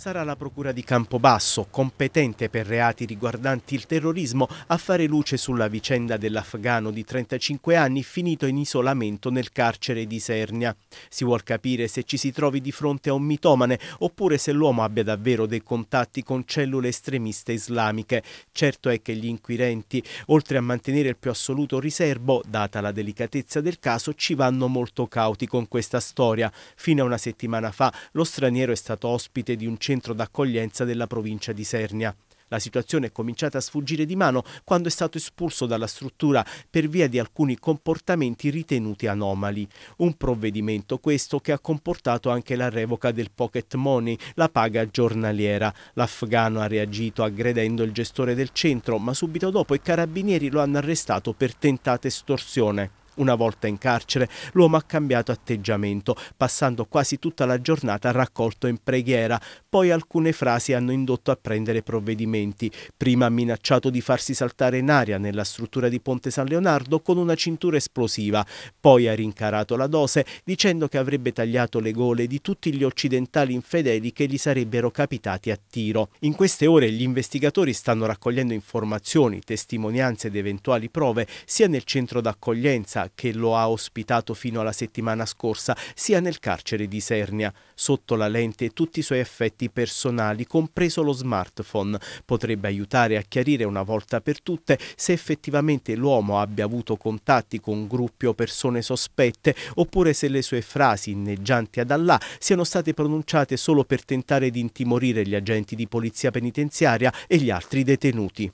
Sarà la Procura di Campobasso, competente per reati riguardanti il terrorismo, a fare luce sulla vicenda dell'afgano di 35 anni finito in isolamento nel carcere di Sernia. Si vuol capire se ci si trovi di fronte a un mitomane oppure se l'uomo abbia davvero dei contatti con cellule estremiste islamiche. Certo è che gli inquirenti, oltre a mantenere il più assoluto riservo, data la delicatezza del caso, ci vanno molto cauti con questa storia. Fino a una settimana fa lo straniero è stato ospite di un centro d'accoglienza della provincia di Sernia. La situazione è cominciata a sfuggire di mano quando è stato espulso dalla struttura per via di alcuni comportamenti ritenuti anomali. Un provvedimento questo che ha comportato anche la revoca del pocket money, la paga giornaliera. L'afgano ha reagito aggredendo il gestore del centro, ma subito dopo i carabinieri lo hanno arrestato per tentata estorsione. Una volta in carcere, l'uomo ha cambiato atteggiamento, passando quasi tutta la giornata raccolto in preghiera. Poi alcune frasi hanno indotto a prendere provvedimenti. Prima ha minacciato di farsi saltare in aria nella struttura di Ponte San Leonardo con una cintura esplosiva. Poi ha rincarato la dose dicendo che avrebbe tagliato le gole di tutti gli occidentali infedeli che gli sarebbero capitati a tiro. In queste ore gli investigatori stanno raccogliendo informazioni, testimonianze ed eventuali prove sia nel centro d'accoglienza che lo ha ospitato fino alla settimana scorsa, sia nel carcere di Sernia. Sotto la lente tutti i suoi effetti personali, compreso lo smartphone, potrebbe aiutare a chiarire una volta per tutte se effettivamente l'uomo abbia avuto contatti con gruppi o persone sospette, oppure se le sue frasi inneggianti ad Allah siano state pronunciate solo per tentare di intimorire gli agenti di polizia penitenziaria e gli altri detenuti.